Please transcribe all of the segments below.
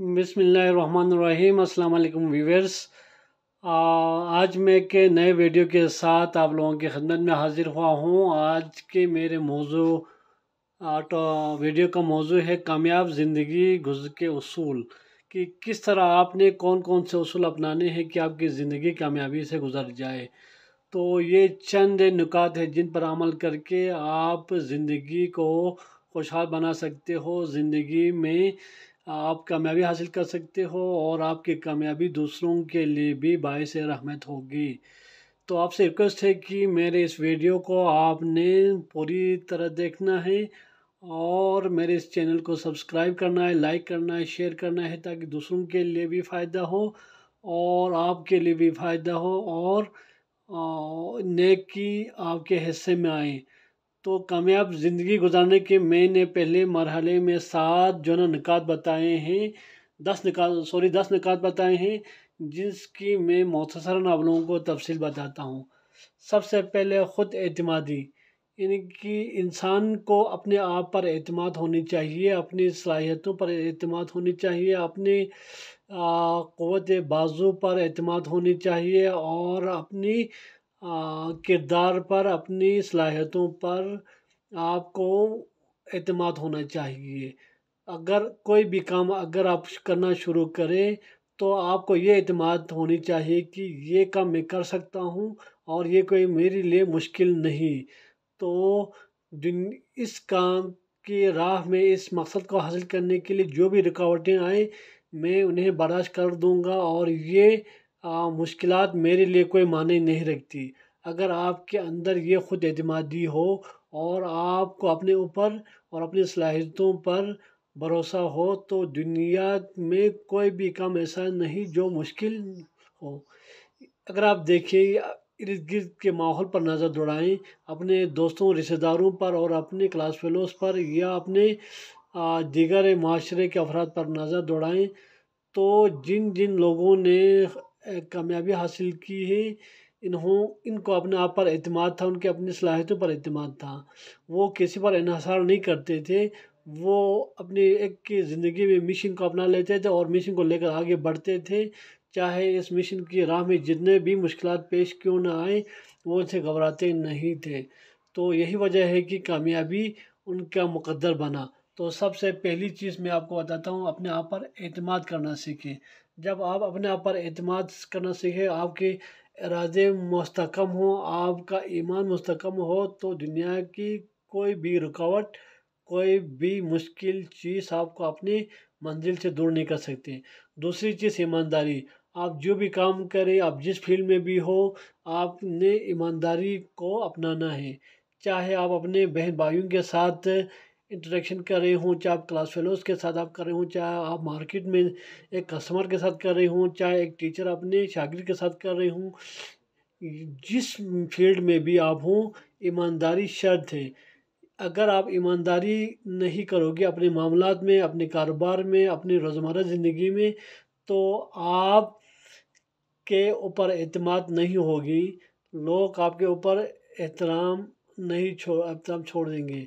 बिसमीम् अल्लाम व्यूवर्स आज मैं एक नए वीडियो के साथ आप लोगों की खदमत में हाज़िर हुआ हूँ आज के मेरे मौजू तो वीडियो का मौजू है कामयाब ज़िंदगी गुज के असूल कि किस तरह आपने कौन कौन से असूल अपनाने हैं कि आपकी ज़िंदगी कामयाबी से गुजर जाए तो ये चंद नुकात हैं जिन पर अमल करके आप ज़िंदगी को खुशहाल बना सकते हो ज़िंदगी में आप कामयाबी हासिल कर सकते हो और आपकी कामयाबी दूसरों के लिए भी बायस रहमत होगी तो आपसे रिक्वेस्ट है कि मेरे इस वीडियो को आपने पूरी तरह देखना है और मेरे इस चैनल को सब्सक्राइब करना है लाइक करना है शेयर करना है ताकि दूसरों के लिए भी फ़ायदा हो और आपके लिए भी फ़ायदा हो और नेक की आपके हिस्से में आए तो कामयाब ज़िंदगी गुजारने के मैंने पहले मरहले में सात जो है निकात बताए हैं दस निकात सॉरी दस निकात बताए हैं जिसकी मैं मख्तसरा आप लोगों को तफसील बताता हूँ सबसे पहले ख़ुद एतमादी यानी कि इंसान को अपने आप पर अतमाद होनी चाहिए अपनी सलाहियतों पर अतमाद होनी चाहिए अपने क़वत बाजू पर अतमाद होनी चाहिए और अपनी किरदार पर अपनी सलाहियतों पर आपको अतमाद होना चाहिए अगर कोई भी काम अगर आप करना शुरू करें तो आपको ये अतमाद होनी चाहिए कि ये काम मैं कर सकता हूँ और ये कोई मेरे लिए मुश्किल नहीं तो इस काम की राह में इस मकसद को हासिल करने के लिए जो भी रुकावटें आएँ मैं उन्हें बर्दाश्त कर दूँगा और ये मुश्किल मेरे लिए कोई माने नहीं रखती अगर आपके अंदर ये ख़ुद अतमादी हो और आपको अपने ऊपर और अपनी सलाहियतों पर भरोसा हो तो दुनिया में कोई भी काम ऐसा नहीं जो मुश्किल हो अगर आप देखिए इर्द गिर्द के माहौल पर नज़र दौड़ाएं अपने दोस्तों रिश्तेदारों पर और अपने क्लास फेलोज पर या अपने दीगर माशरे के अफराद पर नज़र दौड़ाएं तो जिन जिन लोगों ने कामयाबी हासिल की है इन्हों इनको अपने आप पर अतमाद था उनके अपनी सलाहियतों पर अतमाद था वो किसी पर इसार नहीं करते थे वो अपने एक ज़िंदगी में मिशन को अपना लेते थे और मिशन को लेकर आगे बढ़ते थे चाहे इस मिशन की राह में जितने भी मुश्किल पेश क्यों ना आए वो उनसे घबराते नहीं थे तो यही वजह है कि कामयाबी उनका मुकद्दर बना तो सबसे पहली चीज़ मैं आपको बताता हूँ अपने आप पर अतमाद करना सीखें जब आप अपने आप पर अतमाद करना सीखें आपके इरादे मस्तकम हो आपका ईमान मस्तकम हो तो दुनिया की कोई भी रुकावट कोई भी मुश्किल चीज़ आपको अपनी मंजिल से दूर नहीं कर सकती दूसरी चीज़ ईमानदारी आप जो भी काम करें आप जिस फील्ड में भी हो आपने ईमानदारी को अपनाना है चाहे आप अपने बहन भाइयों के साथ इंटरेक्शन कर रहे हों चाहे आप क्लास फेलोज़ के साथ आप कर रहे हों चाहे आप मार्केट में एक कस्टमर के साथ कर रहे हों चाहे एक टीचर अपने शागिर के साथ कर रहे हों जिस फील्ड में भी आप हों ईमानदारी शर्त है अगर आप ईमानदारी नहीं करोगे अपने मामला में अपने कारोबार में अपनी रोज़मर्रा ज़िंदगी में तो आप के ऊपर अतमाद नहीं होगी लोग आपके ऊपर एहतराम नहीं छोड़ एहतराम छोड़ देंगे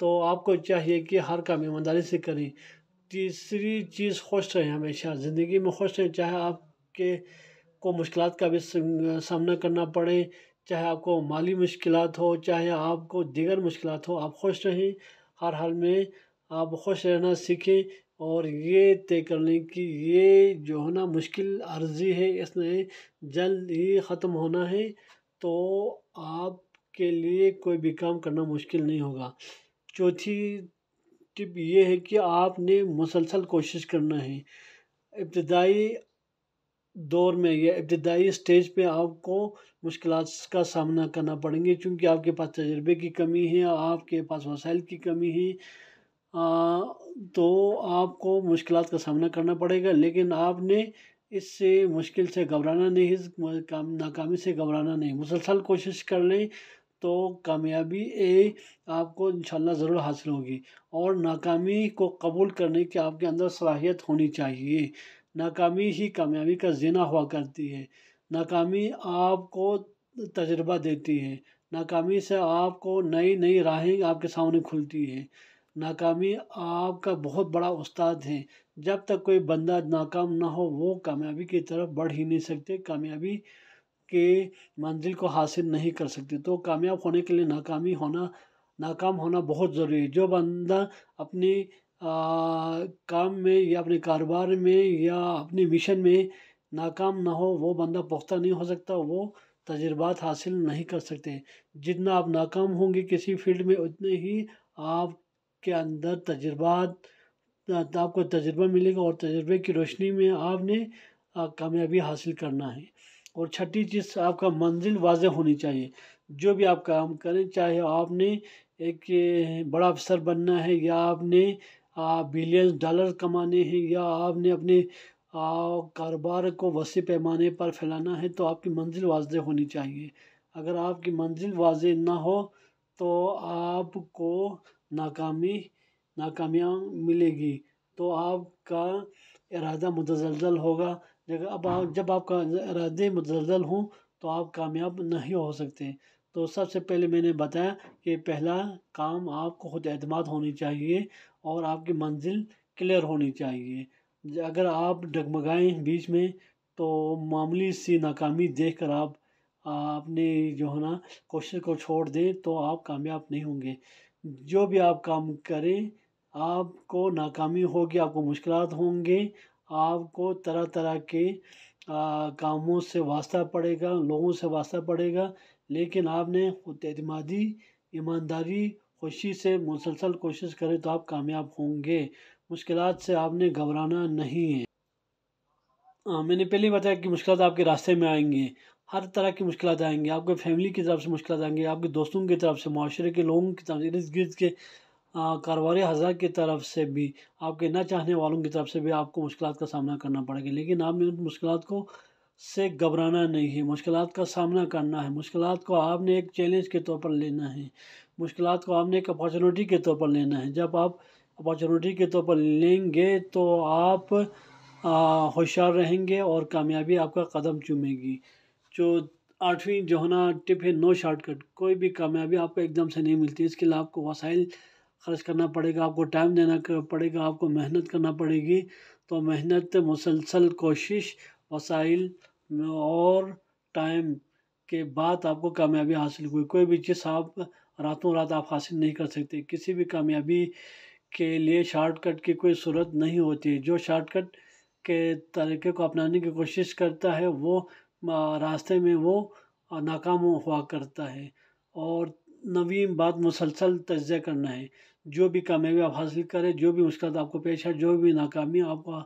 तो आपको चाहिए कि हर काम ईमानदारी से करें तीसरी चीज़ खुश रहें हमेशा ज़िंदगी में खुश रहें चाहे आपके को मुश्किल का भी सामना करना पड़े चाहे आपको माली मुश्किल हो चाहे आपको दीगर मुश्किल हो आप खुश रहें हर हाल में आप खुश रहना सीखें और ये तय कर लें कि ये जो है ना मुश्किल अर्जी है इसने जल्द ही ख़त्म होना है तो आपके लिए कोई भी काम करना मुश्किल नहीं होगा चौथी टिप ये है कि आपने मुसलसल कोशिश करना है इब्तदाई दौर में या इब्तदाई स्टेज पे आपको मुश्किल का सामना करना पड़ेंगे क्योंकि आपके पास तजर्बे की कमी है आपके पास वसाइल की कमी है आ, तो आपको मुश्किल का सामना करना पड़ेगा लेकिन आपने इससे मुश्किल से घबराना नहीं नाकामी से घबराना नहीं मुसलसल कोशिश कर लें तो कामयाबी ए आपको इंशाल्लाह ज़रूर हासिल होगी और नाकामी को कबूल करने की आपके अंदर सलाहियत होनी चाहिए नाकामी ही कामयाबी का जीना हुआ करती है नाकामी आपको तजर्बा देती है नाकामी से आपको नई नई राहें आपके सामने खुलती हैं नाकामी आपका बहुत बड़ा उस्ताद है जब तक कोई बंदा नाकाम ना हो वो कामयाबी की तरफ बढ़ ही नहीं सकते कामयाबी के मंजिल को हासिल नहीं कर सकते तो कामयाब होने के लिए नाकामी होना नाकाम होना बहुत ज़रूरी है जो बंदा अपने काम में या अपने कारोबार में या अपने मिशन में नाकाम ना हो वो बंदा पुख्ता नहीं हो सकता वो तजर्बात हासिल नहीं कर सकते जितना आप नाकाम होंगे किसी फील्ड में उतने ही आपके अंदर तजर्बात आपको तजर्बा मिलेगा और तजर्बे की रोशनी में आपने कामयाबी हासिल करना है और छठी चीज़ आपका मंजिल वाज होनी चाहिए जो भी आप काम करें चाहे आपने एक बड़ा अफसर बनना है या आपने बिलियन डॉलर कमाने हैं या आपने अपने कारोबार को वसी पैमाने पर फैलाना है तो आपकी मंजिल वाज होनी चाहिए अगर आपकी मंजिल वाज ना हो तो आपको नाकामी नाकामिया मिलेगी तो आपका इरादा मुतजलजल होगा जगह अब आप हाँ। जब आपका इरादे मुजल हों तो आप कामयाब नहीं हो सकते तो सबसे पहले मैंने बताया कि पहला काम आपको खुद अतमाद होनी चाहिए और आपकी मंजिल क्लियर होनी चाहिए अगर आप डगमगाएं बीच में तो मामूली सी नाकामी देख कर आप अपने जो है ना कोशिश को छोड़ दें तो आप कामयाब नहीं होंगे जो भी आप काम करें आपको नाकामी होगी आपको मुश्किल होंगे आपको तरह तरह के आ, कामों से वास्ता पड़ेगा लोगों से वास्ता पड़ेगा लेकिन आपने खुद अतमादी ईमानदारी खुशी से मुसलसल कोशिश करें तो आप कामयाब होंगे मुश्किल से आपने घबराना नहीं है आ, मैंने पहले ही बताया कि मुश्किल आपके रास्ते में आएंगे हर तरह की मुश्किल आएंगी आपके फैमिली की तरफ से मुश्किल आएंगी आपके दोस्तों की तरफ से माशरे के लोगों की तरफ से इर्द गिर्द के कारोबारी हजरा की तरफ से भी आपके ना चाहने वालों की तरफ से भी आपको मुश्किल का सामना करना पड़ेगा लेकिन आपने उन मुश्किल को से घबराना नहीं है मुश्किल का सामना करना है मुश्किल को आपने एक चैलेंज के तौर पर लेना है मुश्किल को आपने एक अपॉर्चुनिटी के तौर पर लेना है जब आप अपॉर्चुनिटी के तौर पर लेंगे तो आप होशियार रहेंगे और कामयाबी आपका कदम चूमेगी जो आठवीं जो है ना टिप है नो शॉर्टकट कोई भी कामयाबी आपको एकदम से नहीं मिलती इसके लिए आपको वसाइल खर्च करना पड़ेगा आपको टाइम देना पड़ेगा आपको मेहनत करना पड़ेगी तो मेहनत मुसलसल कोशिश वसाइल और टाइम के बाद आपको कामयाबी हासिल हुई कोई भी चीज़ आप रातों रात आप हासिल नहीं कर सकते किसी भी कामयाबी के लिए शॉर्टकट की कोई सूरत नहीं होती जो शॉर्टकट के तरीके को अपनाने की कोशिश करता है वो रास्ते में वो नाकाम हुआ करता है और नवीन बात मुसलसल तजज़िया करना है जो भी कामयाबी आप हासिल करें जो भी मुश्किल आपको पेश है जो भी नाकामी आपको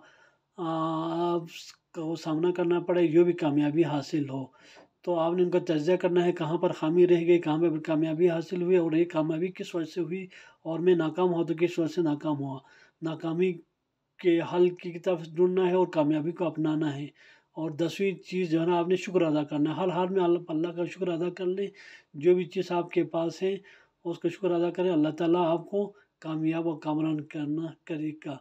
वो सामना करना पड़े जो भी कामयाबी हासिल हो तो आपने उनका तजिया करना है कहाँ पर खामी रह गई कहाँ पर कामयाबी हासिल हुई और ये कामयाबी किस वजह से हुई और मैं नाकाम हुआ तो किस वजह से नाकाम हुआ नाकामी के हल की तरफ ढूंढना है और कामयाबी को अपनाना है और दसवीं चीज़ जो है ना आपने शुक्र अदा करना है हर हाल में अल्लाह का शुक्र अदा कर लें जो भी चीज़ आपके पास है उसका शुक्र अदा करें अल्लाह ताला आपको कामयाब और कामरान करना करेगा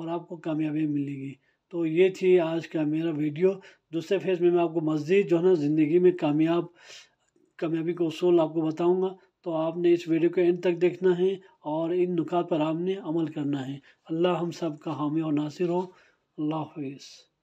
और आपको कामयाबी मिलेगी तो ये थी आज का मेरा वीडियो दूसरे फेज में मैं आपको मज़ीद जो है ना ज़िंदगी में कामयाब कामयाबी का असूल आपको बताऊँगा तो आपने इस वीडियो को एंड तक देखना है और इन नुकात पर आपने अमल करना है अल्लाह हम सब का हामी और नासिर हो अल्लाह हाफिज़